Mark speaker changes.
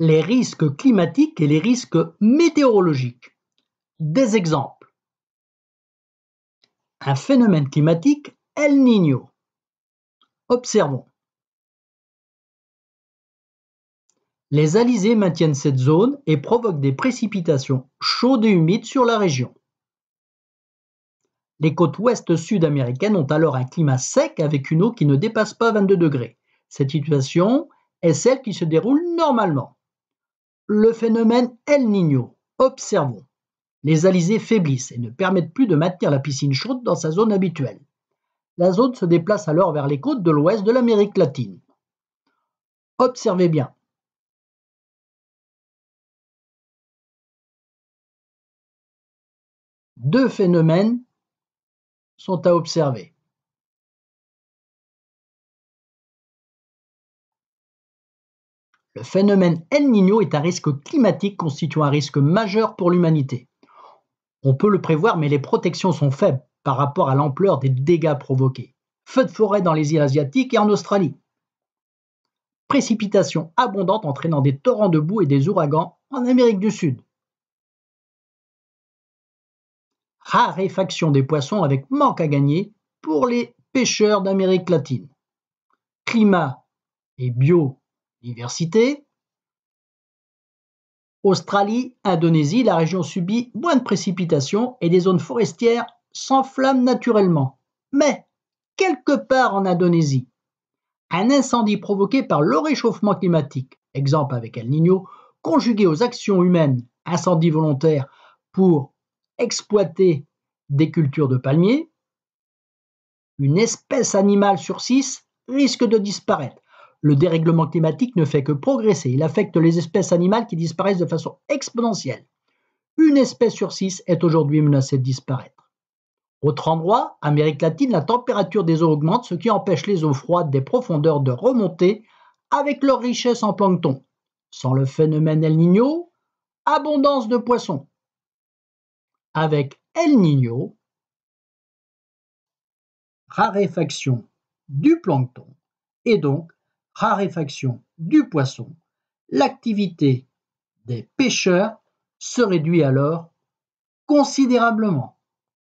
Speaker 1: Les risques climatiques et les risques météorologiques. Des exemples. Un phénomène climatique El Niño. Observons.
Speaker 2: Les alizés maintiennent cette zone et provoquent des précipitations chaudes et humides sur la région. Les côtes ouest sud-américaines ont alors un climat sec avec une eau qui ne dépasse pas 22 degrés. Cette situation est celle qui se déroule normalement le phénomène El Niño. Observons. Les alizés faiblissent et ne permettent plus de maintenir la piscine chaude dans sa zone habituelle. La zone se déplace
Speaker 1: alors vers les côtes de l'ouest de l'Amérique latine. Observez bien. Deux phénomènes sont à observer. Le phénomène El Niño est un risque climatique constituant un risque majeur pour l'humanité.
Speaker 2: On peut le prévoir, mais les protections sont faibles par rapport à l'ampleur des dégâts provoqués. Feux de forêt dans les îles asiatiques et en Australie. Précipitations abondantes entraînant des torrents de boue et des ouragans en Amérique du Sud. Raréfaction des poissons avec manque à gagner pour les pêcheurs d'Amérique latine. Climat et bio Diversité. Australie, Indonésie, la région subit moins de précipitations et des zones forestières s'enflamment naturellement. Mais, quelque part en Indonésie, un incendie provoqué par le réchauffement climatique, exemple avec El Niño, conjugué aux actions humaines, incendie volontaire pour exploiter des cultures de palmiers, une espèce animale sur six risque de disparaître. Le dérèglement climatique ne fait que progresser. Il affecte les espèces animales qui disparaissent de façon exponentielle. Une espèce sur six est aujourd'hui menacée de disparaître. Autre endroit, Amérique latine, la température des eaux augmente, ce qui empêche les eaux froides des profondeurs de remonter avec leur richesse en plancton. Sans le phénomène El Niño, abondance de poissons. Avec El Niño, raréfaction du plancton et donc raréfaction du poisson,
Speaker 1: l'activité des pêcheurs se réduit alors considérablement.